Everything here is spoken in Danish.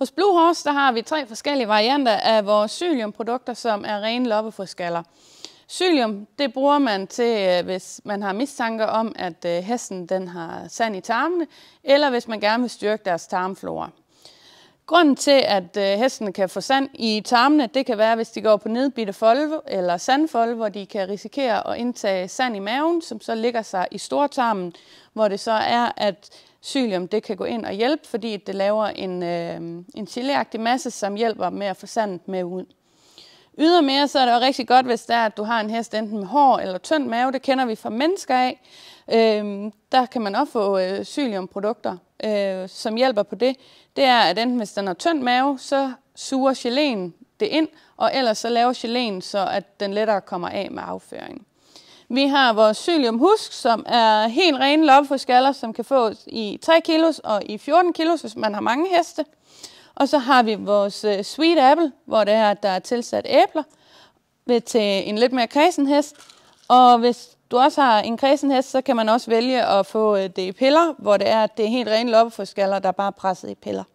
Hos Blue Horse der har vi tre forskellige varianter af vores psyliumprodukter, som er rene loppeforskaller. Psylium det bruger man til, øh, hvis man har mistanke om, at øh, hesten den har sand i tarmene, eller hvis man gerne vil styrke deres tarmflora. Grunden til, at øh, hestene kan få sand i tarmene, det kan være, hvis de går på nedbitte folde eller sandfolde, hvor de kan risikere at indtage sand i maven, som så ligger sig i stortarmen, hvor det så er, at psylium det kan gå ind og hjælpe, fordi det laver en, øh, en geléagtig masse, som hjælper med at få sandet med ud. Ydermere så er det også rigtig godt, hvis der er, at du har en hest enten med hår eller tynd mave. Det kender vi fra mennesker af. Øhm, der kan man også få øh, psylliumprodukter, øh, som hjælper på det. Det er, at enten hvis den har tynd mave, så suger gelén det ind, og ellers så laver gelén, så at den lettere kommer af med afføringen. Vi har vores psyllium husk, som er helt rene loppeskaller, som kan fås i 3 kg og i 14 kg, hvis man har mange heste. Og så har vi vores øh, sweet apple, hvor det er, der er tilsat æbler ved, til en lidt mere kredsen hest. Og hvis du også har en kredsen hest, så kan man også vælge at få øh, det i piller, hvor det er, at det er helt rene loppeforskaller, der er bare presset i piller.